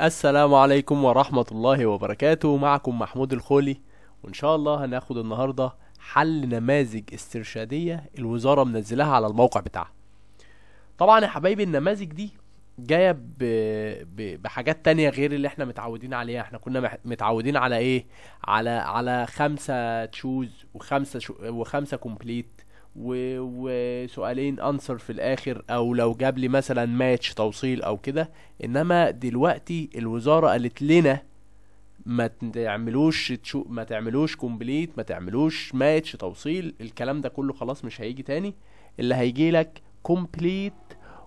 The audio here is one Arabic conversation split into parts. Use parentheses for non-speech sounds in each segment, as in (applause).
السلام عليكم ورحمة الله وبركاته معكم محمود الخولي وإن شاء الله هناخد النهاردة حل نماذج استرشادية الوزارة منزلها على الموقع بتاعها طبعا يا حبايبي النماذج دي جاية بحاجات تانية غير اللي احنا متعودين عليها احنا كنا متعودين على ايه على على خمسة تشوز وخمسة شو وخمسة كومبليت وسؤالين انسر في الاخر او لو جاب لي مثلا ماتش توصيل او كده انما دلوقتي الوزاره قالت لنا ما تعملوش تشو ما تعملوش كومبليت ما تعملوش ماتش توصيل الكلام ده كله خلاص مش هيجي تاني اللي هيجي لك كومبليت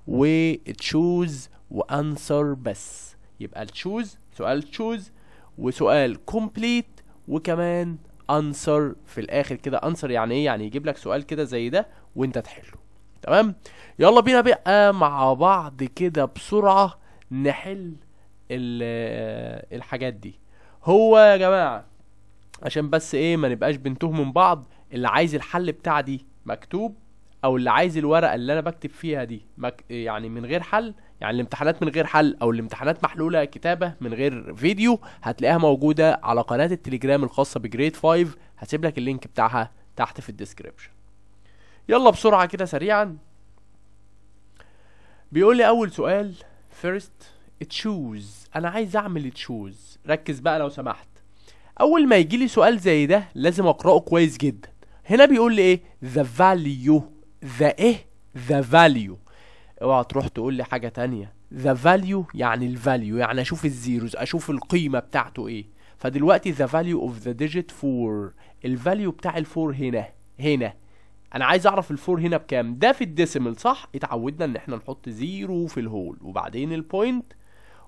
وتشوز وانسر بس يبقى تشوز سؤال تشوز وسؤال كومبليت وكمان انسر في الاخر كده انسر يعني ايه يعني يجيب لك سؤال كده زي ده وانت تحله تمام يلا بينا بقى مع بعض كده بسرعه نحل الحاجات دي هو يا جماعه عشان بس ايه ما نبقاش بنتوه من بعض اللي عايز الحل بتاع دي مكتوب او اللي عايز الورقه اللي انا بكتب فيها دي مك... يعني من غير حل يعني الامتحانات من غير حل او الامتحانات محلوله كتابه من غير فيديو هتلاقيها موجوده على قناه التليجرام الخاصه بجريد 5 هسيب لك اللينك بتاعها تحت في الديسكريبشن يلا بسرعه كده سريعا بيقول لي اول سؤال first تشوز انا عايز اعمل تشوز ركز بقى لو سمحت اول ما يجي لي سؤال زي ده لازم اقراه كويس جدا هنا بيقول لي ايه the value the ايه the value اوعى تروح تقول لي حاجه تانية ذا فاليو يعني الفاليو يعني اشوف الزيروز اشوف القيمه بتاعته ايه فدلوقتي ذا فاليو اوف ذا ديجيت 4 الفاليو بتاع الفور هنا هنا انا عايز اعرف الفور هنا بكام ده في الديسيمال صح اتعودنا ان احنا نحط زيرو في الهول وبعدين البوينت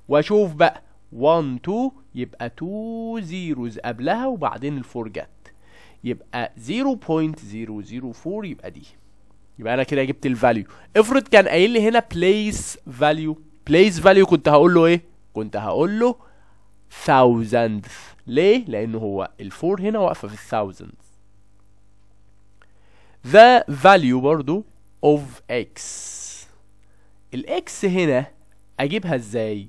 واشوف بقى 1 2 يبقى 2 زيروز قبلها وبعدين الفور جت يبقى 0.004 يبقى دي يبقى انا كده جبت الفاليو افرض كان قايل لي هنا بليس فاليو بليس فاليو كنت هقول له ايه كنت هقول له ثاوزند ليه لانه هو الفور هنا واقفه في الثاوزند ذا فاليو برضو اوف اكس الاكس هنا اجيبها ازاي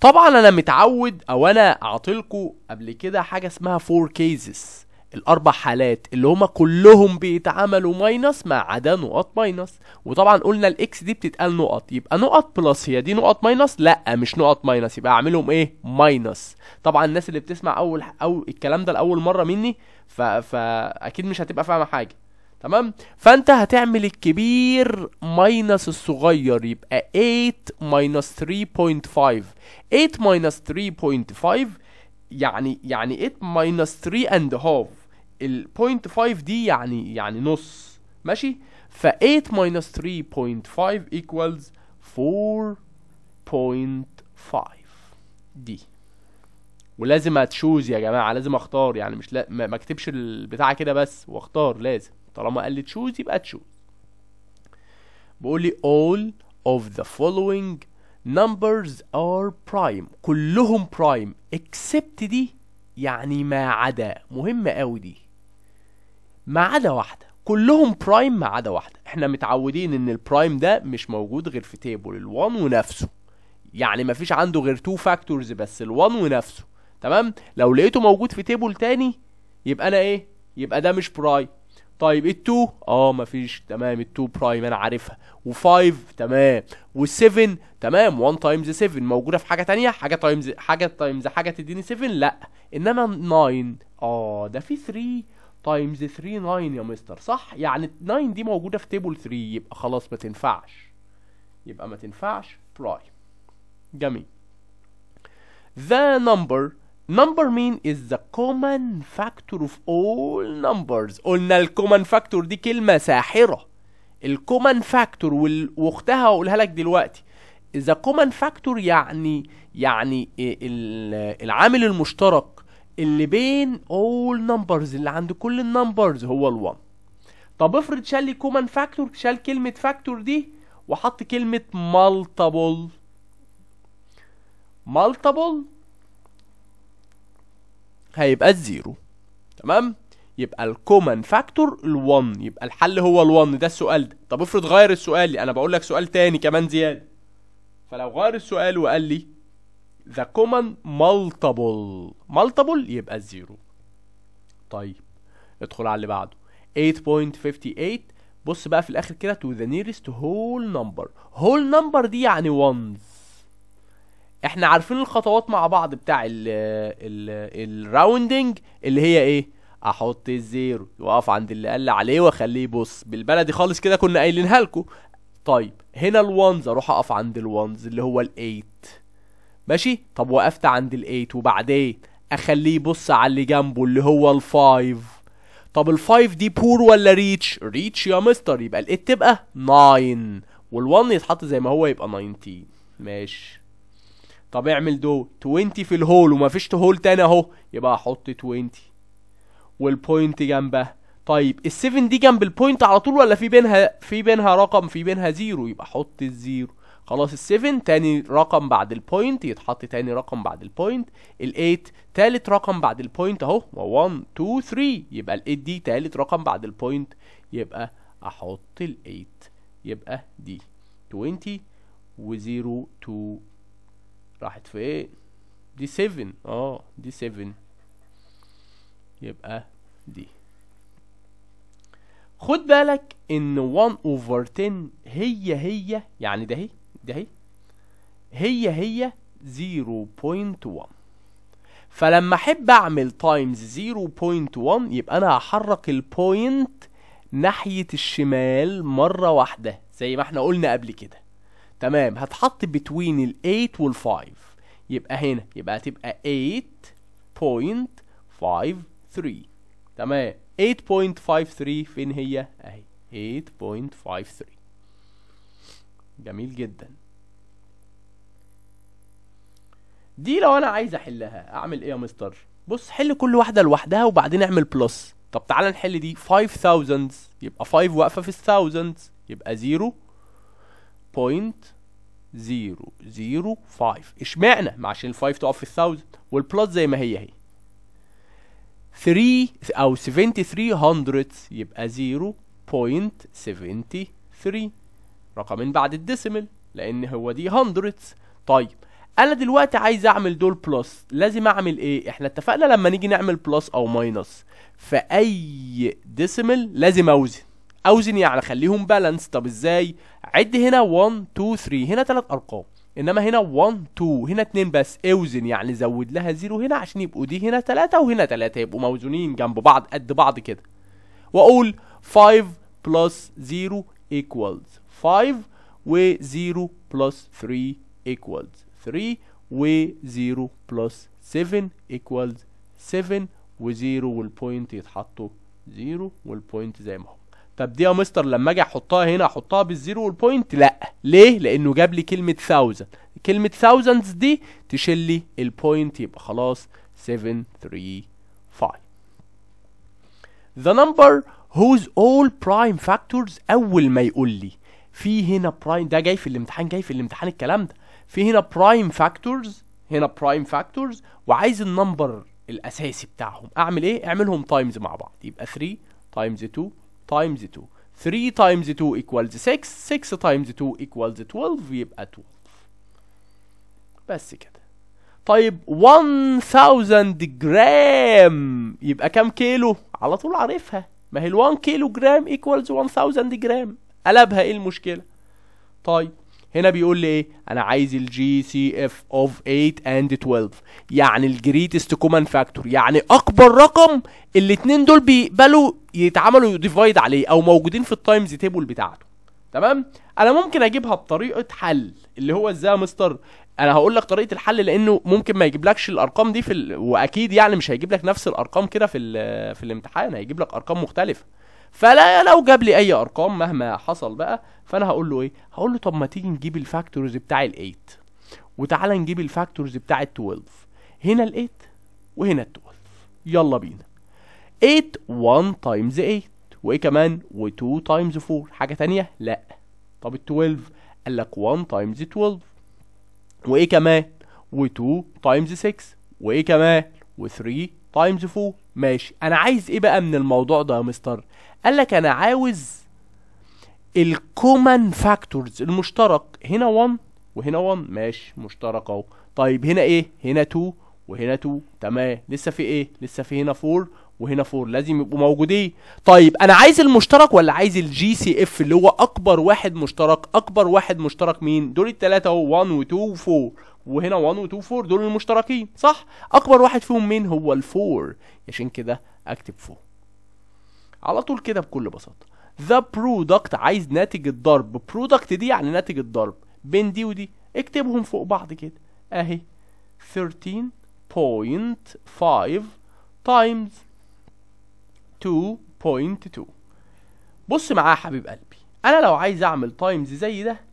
طبعا انا متعود او انا اعطيلكوا قبل كده حاجه اسمها فور كيسز الاربع حالات اللي هما كلهم بيتعاملوا ماينس ما عدا نقط ماينس وطبعا قلنا الاكس دي بتتقال نقط يبقى نقط بلس هي دي نقط ماينس لا مش نقط ماينس يبقى اعملهم ايه ماينس طبعا الناس اللي بتسمع اول او الكلام ده لاول مره مني فاكيد مش هتبقى فاهمه حاجه تمام فانت هتعمل الكبير ماينس الصغير يبقى 8 ماينس 3.5 8 ماينس 3.5 يعني يعني 8 ماينس 3 اند هاف ال 0.5 دي يعني يعني نص ماشي ف 8 3.5 equals 4.5 دي ولازم اتشوز يا جماعه لازم اختار يعني مش لا ما اكتبش البتاع كده بس واختار لازم طالما قال لي تشوز يبقى تشوز بيقول لي all of the following numbers are prime كلهم prime except دي يعني ما عدا مهمة قوي دي ما عدا واحده كلهم برايم ما عدا واحده احنا متعودين ان البرايم ده مش موجود غير في تيبل ال1 ونفسه يعني مفيش عنده غير تو فاكتورز بس ال1 ونفسه تمام لو لقيته موجود في تيبل تاني يبقى انا ايه يبقى ده مش برايم طيب ال2 اه مفيش تمام ال2 برايم انا عارفها و5 تمام و7 تمام 1 تايمز 7 موجوده في حاجه تانية حاجه تايمز حاجه تايمز حاجه تديني 7 لا انما 9 اه ده في 3 تايمز 3 9 يا مستر صح يعني 9 دي موجوده في تيبل 3 يبقى خلاص ما تنفعش يبقى ما تنفعش برايم جميل ذا نمبر نمبر مين از ذا كومن فاكتور اوف اول نمبرز قلنا الكومن فاكتور دي كلمه ساحره الكومن فاكتور واختها هقولها لك دلوقتي ذا كومن فاكتور يعني يعني العامل المشترك اللي بين all numbers اللي عند كل النمبرز هو ال1 طب افرض شال لي كومن فاكتور شال كلمة فاكتور دي وحط كلمة multiple multiple هيبقى الزيرو تمام يبقى الكومن فاكتور ال1 يبقى الحل هو ال1 ده السؤال ده طب افرض غير السؤال لي انا بقول لك سؤال تاني كمان زياده فلو غير السؤال وقال لي the common multiple multiple يبقى الزيرو طيب ادخل على اللي بعده 8.58 بص بقى في الاخر كده to the nearest whole number whole number دي يعني ones احنا عارفين الخطوات مع بعض بتاع الراوندنج اللي هي ايه احط الزيرو واقف عند اللي قال عليه واخليه يبص بالبلدي خالص كده كنا قايلينها لكم طيب هنا الوانز اروح اقف عند الوانز اللي هو الايت ماشي طب وقفت عند الايت وبعدين اخليه يبص على اللي جنبه اللي هو الفايف طب الفايف دي بور ولا ريتش ريتش يا مستر يبقى الايت تبقى ناين والون يتحط زي ما هو يبقى 19 ماشي طب اعمل دو 20 في الهول ومفيش هول تاني اهو يبقى احط 20 والبوينت جنبها طيب ال7 دي جنب البوينت على طول ولا في بينها في بينها رقم في بينها زيرو يبقى احط الزيرو خلاص ال7 تاني رقم بعد البوينت يتحط تاني رقم بعد البوينت ال8 تالت رقم بعد البوينت اهو 1 2 3 يبقى ال8 دي تالت رقم بعد البوينت يبقى احط ال8 يبقى دي 20 و0 2 راحت فين دي 7 اه دي 7 يبقى دي خد بالك ان 1 اوفر 10 هي هي يعني ده هي دي اهي هي هي 0.1 فلما احب اعمل تايمز 0.1 يبقى انا هحرك البوينت ناحية الشمال مرة واحدة زي ما احنا قلنا قبل كده تمام هتحط بتوين ال 8 وال 5 يبقى هنا يبقى هتبقى 8.53 تمام 8.53 فين هي اهي 8.53 جميل جدا دي لو انا عايز احلها اعمل ايه يا مستر بص حل كل واحده لوحدها وبعدين اعمل بلس طب تعالى نحل دي 5000 يبقى 5 واقفه في 1000 يبقى 0 بوينت 0.005 اشمعنى ما عشان ال5 تقف في 1000 والبلس زي ما هي هي 3 او 7300 يبقى 0.73 رقمين بعد الديسيمال لان هو دي هندردز طيب انا دلوقتي عايز اعمل دول بلس لازم اعمل ايه احنا اتفقنا لما نيجي نعمل بلس او ماينس في اي ديسيمال لازم اوزن اوزن يعني اخليهم بالانس طب ازاي عد هنا 1 2 3 هنا ثلاث ارقام انما هنا 1 2 هنا 2 بس اوزن يعني زود لها زيرو هنا عشان يبقوا دي هنا 3 وهنا 3 يبقوا موزونين جنب بعض قد بعض كده واقول 5 بلس 0 ايكوالز 5 و 0 plus 3 equals 3 و 0 plus 7 equals 7 و0 والبوينت يتحطوا 0 والبوينت زي ما هو طب دي يا مستر لما اجي احطها هنا احطها بالزيرو والبوينت لا ليه لانه جاب لي كلمه 1000 كلمه 1000 دي تشيل لي البوينت يبقى خلاص 735 the number whose all prime factors اول ما يقول لي في هنا برايم ده جاي في الامتحان جاي في الامتحان الكلام ده في هنا برايم فاكتورز هنا برايم فاكتورز وعايز النمبر الاساسي بتاعهم اعمل ايه اعملهم تايمز مع بعض يبقى 3 تايمز 2 تايمز 2 3 تايمز 2 ايكوالز 6 6 تايمز 2 ايكوالز 12 يبقى 12 بس كده طيب 1000 جرام يبقى كام كيلو على طول عارفها ما هي ال 1 كيلو جرام ايكوالز 1000 جرام قلبها ايه المشكله طيب هنا بيقول لي ايه انا عايز الجي سي اف اوف 8 اند 12 يعني الجريتست كومن فاكتور يعني اكبر رقم الاثنين دول بيقبلوا يتعملوا ديفايد عليه او موجودين في التايمز تيبل بتاعته تمام انا ممكن اجيبها بطريقه حل اللي هو ازاي يا مستر انا هقول لك طريقه الحل لانه ممكن ما يجيبلكش الارقام دي في ال... واكيد يعني مش هيجيب لك نفس الارقام كده في ال... في الامتحان هيجيب لك ارقام مختلفه فلا لو جاب لي اي ارقام مهما حصل بقى فانا هقول له ايه هقول له طب ما تيجي نجيب الفاكتورز بتاع ال8 وتعالى نجيب الفاكتورز بتاع ال12 هنا ال8 وهنا ال12 يلا بينا 8 1 تايمز 8 وايه كمان و2 تايمز 4 حاجه تانية لا طب ال12 قال لك 1 تايمز 12 وايه كمان و2 تايمز 6 وايه كمان و3 تايمز 4 ماشي انا عايز ايه بقى من الموضوع ده يا مستر قال لك انا عاوز الكومن فاكتورز المشترك هنا 1 وهنا 1 ماشي مشترك اهو طيب هنا ايه هنا 2 وهنا 2 تمام لسه في ايه لسه في هنا 4 وهنا 4 لازم يبقوا موجودين طيب انا عايز المشترك ولا عايز الجي سي اف اللي هو اكبر واحد مشترك اكبر واحد مشترك مين دول الثلاثه اهو 1 و2 و4 وهنا 1 و 2 4 دول المشتركين صح اكبر واحد فيهم مين هو 4 عشان كده اكتب فوق على طول كده بكل بساطه ذا برودكت عايز ناتج الضرب برودكت دي يعني ناتج الضرب بين دي ودي اكتبهم فوق بعض كده اهي 13.5 تايمز 2.2 بص معايا يا حبيب قلبي انا لو عايز اعمل تايمز زي ده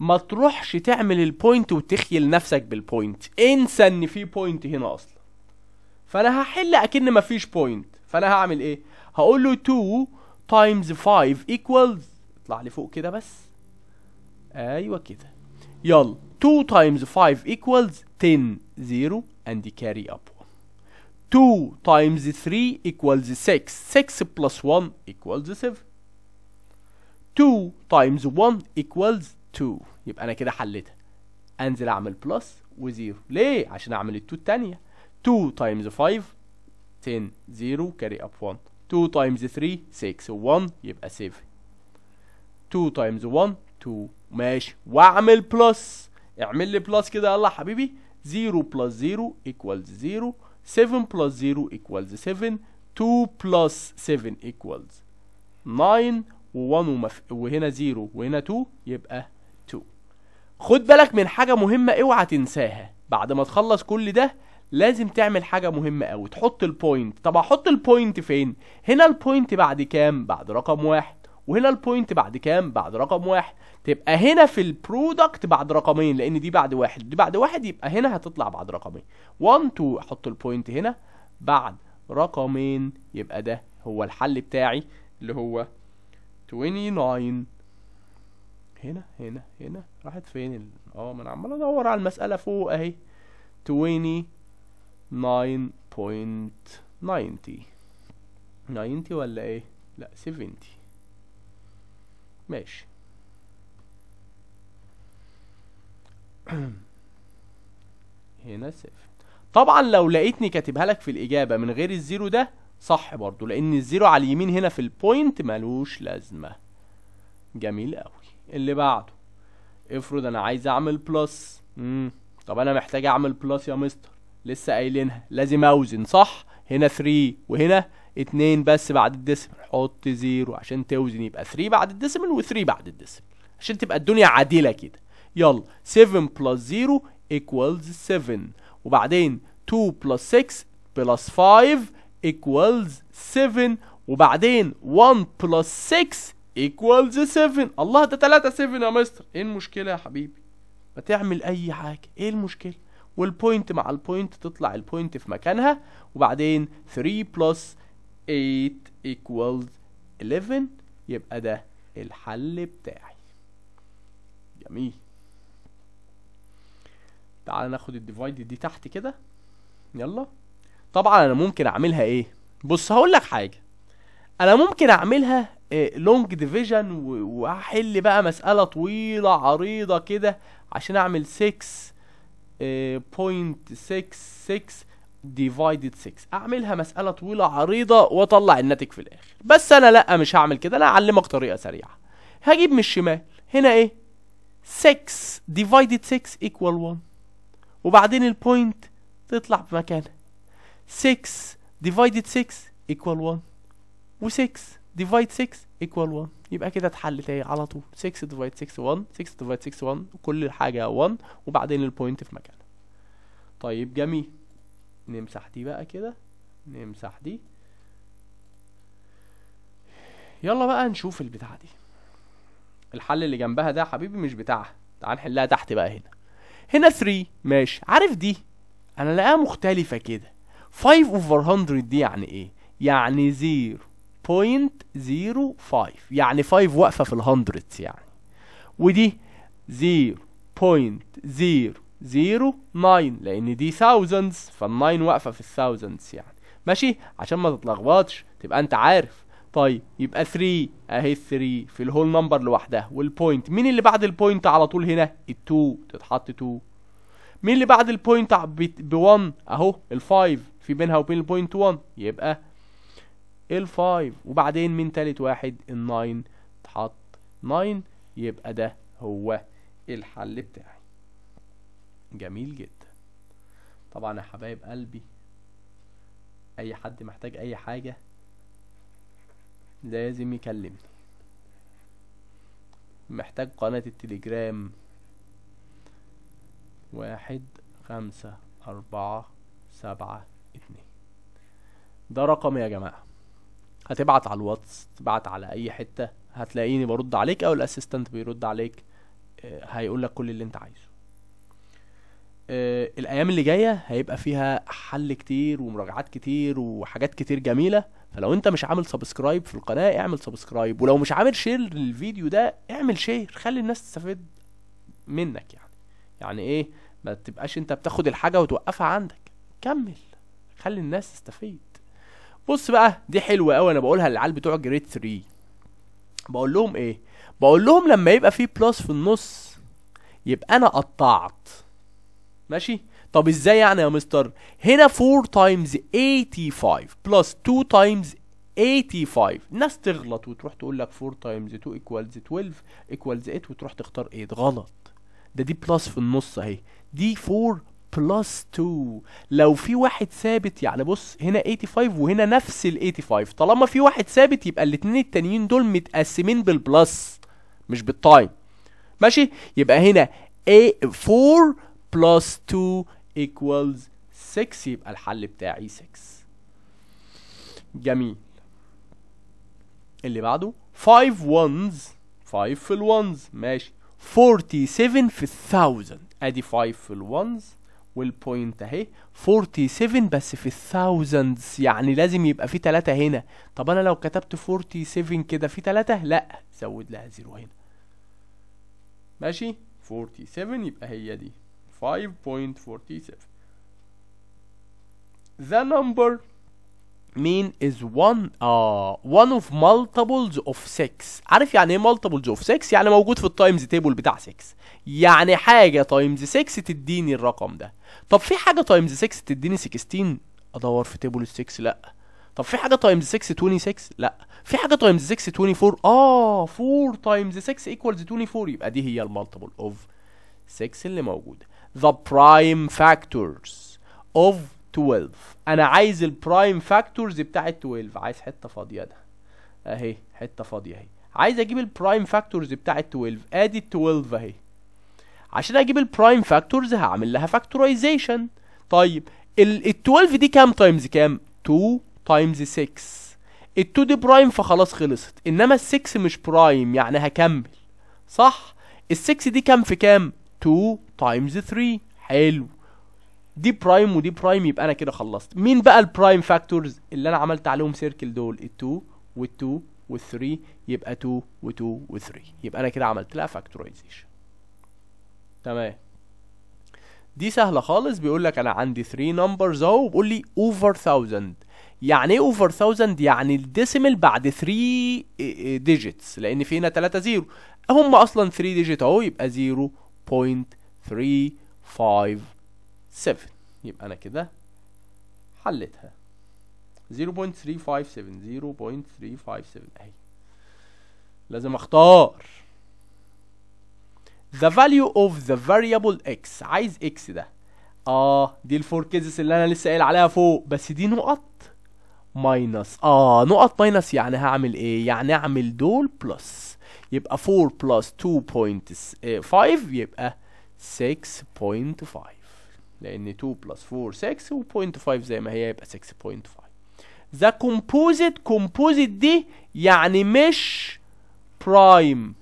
ما تروحش تعمل البوينت وتخيل نفسك بالبوينت انسى ان في بوينت هنا اصلا فانا هحل اكن مفيش بوينت فانا هعمل ايه هقول له 2 تايمز 5 ايكوالز اطلع لي فوق كده بس ايوه كده يلا 2 تايمز 5 ايكوالز 10 0 اند كاري اب 2 تايمز 3 ايكوالز 6 6 بلس 1 ايكوالز 7 2 تايمز 1 ايكوالز 2 يبقى انا كده حليتها انزل اعمل بلس وزيرو ليه عشان اعمل ال2 التانية 2 تايمز 5 10 0 كاري اب 1 2 تايمز 3 6 1 يبقى 7 2 تايمز 1 2 ماشي واعمل بلس اعمل لي بلس كده يلا حبيبي 0 بلس 0 ايكوالز 0 7 بلس 0 ايكوالز 7 2 بلس 7 ايكوالز 9 و1 وهنا 0 وهنا 2 يبقى خد بالك من حاجة مهمة اوعى تنساها بعد ما تخلص كل ده لازم تعمل حاجة مهمة أوي تحط البوينت طب احط البوينت فين هنا البوينت بعد كام بعد رقم واحد وهنا البوينت بعد كام بعد رقم واحد تبقى هنا في البرودكت بعد رقمين لان دي بعد واحد دي بعد واحد يبقى هنا هتطلع بعد رقمين 1 2 احط البوينت هنا بعد رقمين يبقى ده هو الحل بتاعي اللي هو 29 هنا هنا هنا راحت فين اه ما انا عمال ادور على المساله فوق اهي 29.90 90 ولا ايه لا 70 ماشي (clears throat) هنا صفر طبعا لو لقيتني كاتبها لك في الاجابه من غير الزيرو ده صح برضو لان الزيرو على اليمين هنا في البوينت ملوش لازمه جميل قوي اللي بعده افرض انا عايز اعمل بلس مم. طب انا محتاج اعمل بلس يا مستر لسه قايلينها لازم اوزن صح هنا 3 وهنا 2 بس بعد الديسمل حط زيرو عشان توزن يبقى 3 بعد الديسمل و3 بعد الديسمل عشان تبقى الدنيا عادله كده يلا 7 بلس 0 ايكوالز 7 وبعدين 2 بلس 6 بلس 5 ايكوالز 7 وبعدين 1 بلس 6 ايكوالز 7 الله ده 3 7 يا مستر ايه المشكله يا حبيبي ما تعمل اي حاجه ايه المشكله والبوينت مع البوينت تطلع البوينت في مكانها وبعدين 3 بلس 8 equals 11 يبقى ده الحل بتاعي جميل تعال ناخد الديفايد دي تحت كده يلا طبعا انا ممكن اعملها ايه بص هقول لك حاجه انا ممكن اعملها لونج إيه، ديفيجن وهحل بقى مسألة طويلة عريضة كده عشان اعمل 6.66 ديفايدد 6 اعملها مسألة طويلة عريضة واطلع الناتج في الاخر بس انا لا مش هعمل كده انا هعلمك طريقة سريعة هجيب من الشمال هنا ايه 6 ديفايدد 6 ايكوال 1 وبعدين البوينت تطلع بمكانها 6 ديفايدد 6 ايكوال 1 و6 ديفايد 6 ايكوال 1 يبقى كده اتحلت اهي على طول 6 ديفايد 6 1 6 ديفايد 6 1 كل حاجه 1 وبعدين البوينت في مكانها طيب جميل نمسح دي بقى كده نمسح دي يلا بقى نشوف البتاعه دي الحل اللي جنبها ده يا حبيبي مش بتاعها تعال نحلها تحت بقى هنا هنا 3 ماشي عارف دي انا لقاها مختلفه كده 5 اوفر 100 دي يعني ايه يعني زيرو 0.05 يعني 5 واقفة في الهندردز يعني ودي 0.009 لأن دي thousands فالناين واقفة في الثاوزندز يعني ماشي عشان ما تتلخبطش تبقى أنت عارف طيب يبقى 3 اهي 3 في الهول نمبر لوحدها والبوينت مين اللي بعد البوينت على طول هنا ال2 تتحط 2 مين اللي بعد البوينت ب 1 اهو ال5 في بينها وبين البوينت 1 يبقى ال5 وبعدين من تالت واحد ال9 اتحط 9 يبقى ده هو الحل بتاعي جميل جدا طبعا يا حبايب قلبي اي حد محتاج اي حاجة لازم يكلمني محتاج قناة التليجرام واحد خمسة أربعة سبعة اتنين ده رقم يا جماعة هتبعت على الواتس تبعت على اي حته هتلاقيني برد عليك او الاسيستنت بيرد عليك آه، هيقول لك كل اللي انت عايزه آه، الايام اللي جايه هيبقى فيها حل كتير ومراجعات كتير وحاجات كتير جميله فلو انت مش عامل سبسكرايب في القناه اعمل سبسكرايب ولو مش عامل شير للفيديو ده اعمل شير خلي الناس تستفيد منك يعني يعني ايه ما تبقاش انت بتاخد الحاجه وتوقفها عندك كمل خلي الناس تستفيد بص بقى دي حلوه قوي انا بقولها للعيال بتوع جريد 3 بقول لهم ايه بقول لهم لما يبقى في بلس في النص يبقى انا قطعت ماشي طب ازاي يعني يا مستر هنا 4 تايمز 85 بلس 2 تايمز 85 الناس تغلط وتروح تقول لك 4 تايمز 2 ايكوالز 12 ايكوالز 8 وتروح تختار 8 غلط ده دي بلس في النص اهي دي 4 بلس 2 لو في واحد ثابت يعني بص هنا 85 وهنا نفس ال 85 طالما في واحد ثابت يبقى الاثنين التانيين دول متقسمين بالبلس مش بالتايم ماشي يبقى هنا A 4 بلس 2 ايكوالز 6 يبقى الحل بتاعي 6 جميل اللي بعده 5 ones 5 في ال ones ماشي 47 في 1000 ادي 5 في ال ones والبوينت اهي 47 بس في الثاوزندز يعني لازم يبقى في 3 هنا طب انا لو كتبت 47 كده في 3 لا زود لها زيرو هنا ماشي 47 يبقى هي دي 5.47 the number مين از وان اه وان اوف مالتيبلز اوف 6 عارف يعني ايه مالتيبلز اوف 6 يعني موجود في التايمز تيبل بتاع 6 يعني حاجه تايمز 6 تديني الرقم ده طب في حاجه تايمز 6 تديني 16 ادور في تيبل 6 لا طب في حاجه تايمز 6 26 لا في حاجه تايمز 6 24 اه 4 تايمز 6 ايكوالز 24 يبقى دي هي المالتيبل اوف 6 اللي موجوده ذا برايم فاكتورز اوف 12 انا عايز البرايم فاكتورز بتاع ال 12 عايز حته فاضيه ده اهي حته فاضيه اهي عايز اجيب البرايم فاكتورز بتاع ال 12 ادي ال 12 اهي عشان اجيب البرايم فاكتورز هعمل لها فاكتورايزيشن طيب ال 12 دي كام تايمز كام 2 تايمز 6 ال 2 دي برايم فخلاص خلصت انما ال 6 مش برايم يعني هكمل صح ال 6 دي كام في كام 2 تايمز 3 حلو دي برايم ودي برايم يبقى انا كده خلصت مين بقى البرايم فاكتورز اللي انا عملت عليهم سيركل دول ال2 وال2 وال3 يبقى 2 و2 و3 يبقى انا كده عملت لها فاكتورايزيشن تمام دي سهله خالص بيقول لك انا عندي 3 نمبرز اهو وبيقول لي اوفر 1000 يعني ايه اوفر 1000 يعني الديسيمال بعد 3 ديجيتس آه، لان في هنا 3 زيرو هم اصلا 3 ديجيت اهو يبقى 0.35 7 يبقى انا كده حلتها 0.357 0.357 اهي لازم اختار the value of the variable x عايز x ده اه دي الفور كيزز اللي انا لسه قايل عليها فوق بس دي نقط ماينس اه نقط ماينس يعني هعمل ايه يعني اعمل دول بلس يبقى 4 بلس 2.5 آه، يبقى 6.5 لأن 2 بلس 4 6 و 0.5 زي ما هي يبقى 6.5 ذا كومبوزيت كومبوزيت دي يعني مش برايم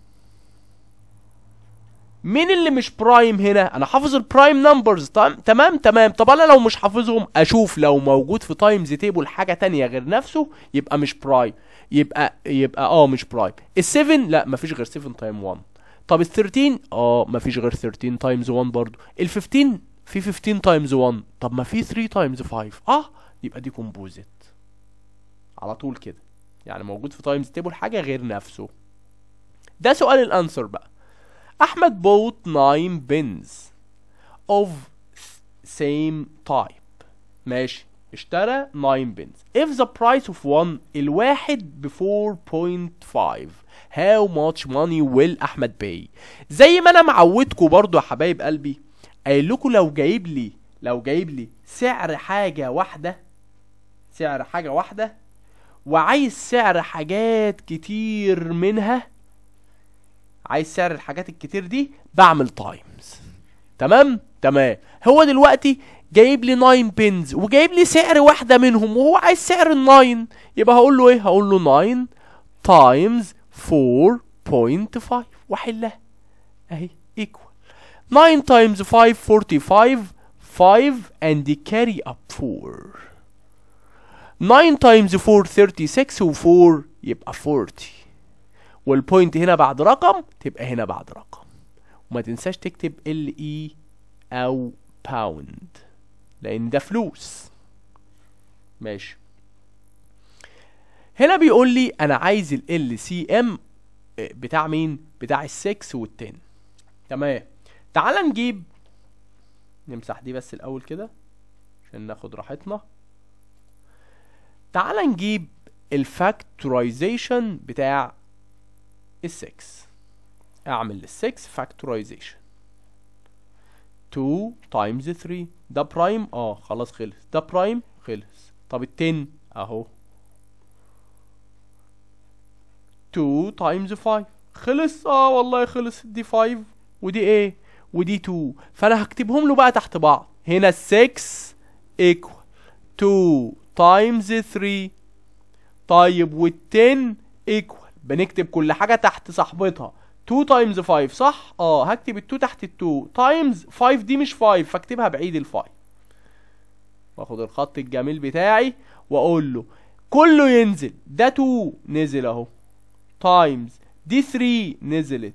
مين اللي مش برايم هنا انا حافظ البرايم نمبرز تمام تمام طب انا لو مش حافظهم اشوف لو موجود في تايمز تيبل حاجه تانية غير نفسه يبقى مش برايم يبقى يبقى اه مش برايم ال7 لا مفيش غير 7 تايم 1 طب ال13 اه مفيش غير 13 تايمز 1 برضو ال15 في 15 تايمز 1 طب ما في 3 تايمز 5 اه يبقى دي كومبوزيت على طول كده يعني موجود في تايمز تيبل حاجه غير نفسه ده سؤال الانسر بقى احمد بوت 9 بنز of same type ماشي اشترى 9 بنز if the price of one الواحد ب 4.5 how much money will احمد pay زي ما انا معودكم برضو يا حبايب قلبي قايل لكم لو جايب لي لو جايب لي سعر حاجه واحده سعر حاجه واحده وعايز سعر حاجات كتير منها عايز سعر الحاجات الكتير دي بعمل تايمز تمام تمام هو دلوقتي جايب لي 9 بنز وجايب لي سعر واحده منهم وهو عايز سعر ال9 يبقى هقول له ايه هقول له 9 تايمز 4.5 واحلها اهي ايكوال 9 times 5 45 5 and carry up 4 9 times 4 36 و4 يبقى 40 والبوينت هنا بعد رقم تبقى هنا بعد رقم وما تنساش تكتب ال اي e او باوند لان ده فلوس ماشي هنا بيقول لي انا عايز ال سي ام آه، بتاع مين بتاع ال6 وال10 تمام تعال نجيب نمسح دي بس الاول كده عشان ناخد راحتنا تعال نجيب الفاكتورايزيشن بتاع ال6 اعمل لل6 فاكتورايزيشن 2 تايمز 3 ده برايم اه خلاص خلص ده برايم خلص طب ال 10 اهو 2 تايمز 5 خلص اه والله خلص دي 5 ودي ايه ودي 2 فانا هكتبهم له بقى تحت بعض هنا 6 equal 2 تايمز 3 طيب وال10 equal بنكتب كل حاجه تحت صاحبتها 2 تايمز 5 صح اه هكتب ال2 تحت ال2 تايمز 5 دي مش 5 فاكتبها بعيد ال5 واخد الخط الجميل بتاعي واقول له كله ينزل ده 2 نزل اهو تايمز دي 3 نزلت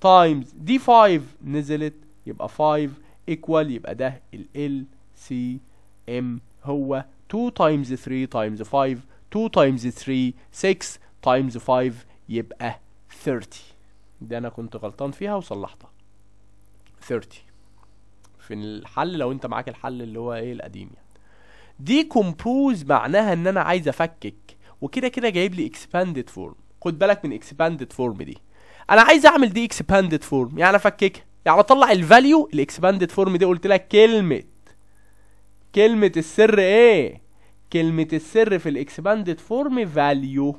تايمز دي 5 نزلت يبقى 5 ايكوال يبقى ده ال سي ام هو 2 تايمز 3 تايمز 5 2 تايمز 3 6 تايمز 5 يبقى 30 ده انا كنت غلطان فيها وصلحتها 30 في الحل لو انت معاك الحل اللي هو ايه القديم يعني دي كومبوز معناها ان انا عايز افكك وكده كده جايب لي اكسباندد فورم خد بالك من اكسباندد فورم دي انا عايز اعمل دي اكسباندد فورم يعني افككها يعني اطلع الفاليو الاكسباندد فورم دي قلت لك كلمه كلمه السر ايه كلمه السر في الاكسباندد فورم فاليو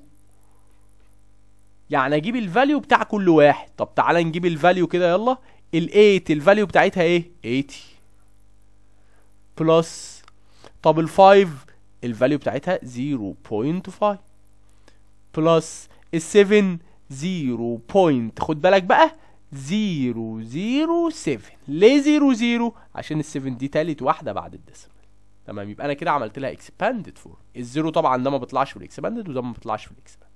يعني اجيب الفاليو بتاع كل واحد طب تعالى نجيب الفاليو كده يلا ال8 الفاليو بتاعتها ايه 80 بلس طب ال5 الفاليو بتاعتها 0.5 بلس ال7 زيرو بوينت خد بالك بقى 007 ليه 00 عشان ال7 دي تالت واحده بعد الدسم تمام يبقى انا كده عملت لها اكسباندد فور الزيرو طبعا ده ما بيطلعش في الاكسباندد وده ما بيطلعش في الاكسباندد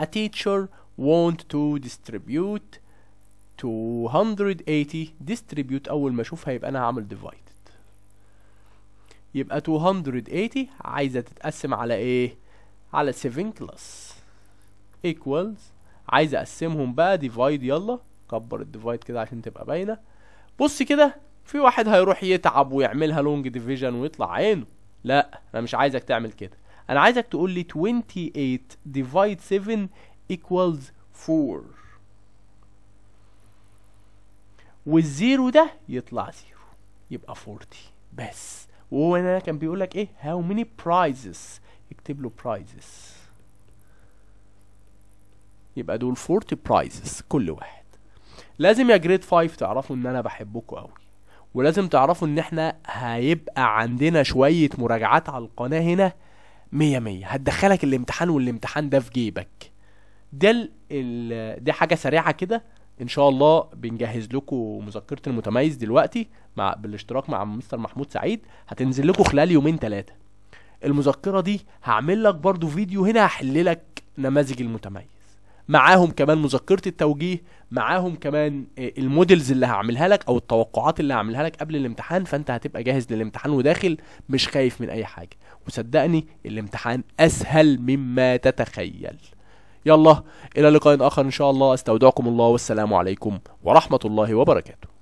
A teacher want to distribute 280 distribute اول ما اشوفها يبقى انا هعمل divided يبقى 280 عايزه تتقسم على ايه على 7 class equals عايز اقسمهم بقى ديفايد يلا كبر الديفايد كده عشان تبقى باينه بص كده في واحد هيروح يتعب ويعملها لونج ديفيجن ويطلع عينه لا انا مش عايزك تعمل كده انا عايزك تقول لي 28 ديفايد 7 equals 4 والزيرو ده يطلع زيرو يبقى 40 بس وهو هنا كان بيقول لك ايه how ميني برايزز اكتب له برايزز يبقى دول 40 برايزز كل واحد لازم يا جريد 5 تعرفوا ان انا بحبكم قوي ولازم تعرفوا ان احنا هيبقى عندنا شوية مراجعات على القناة هنا مية مية هتدخلك الامتحان والامتحان ده في جيبك ده ال دي حاجة سريعة كده ان شاء الله بنجهز لكم مذكرة المتميز دلوقتي مع بالاشتراك مع مستر محمود سعيد هتنزل لكم خلال يومين ثلاثة المذكرة دي هعمل لك برضو فيديو هنا هحللك نماذج المتميز معاهم كمان مذكره التوجيه معاهم كمان آه، المودلز اللي هعملها لك او التوقعات اللي هعملها لك قبل الامتحان فانت هتبقى جاهز للامتحان وداخل مش خايف من اي حاجه وصدقني الامتحان اسهل مما تتخيل يلا الى لقاء اخر ان شاء الله استودعكم الله والسلام عليكم ورحمه الله وبركاته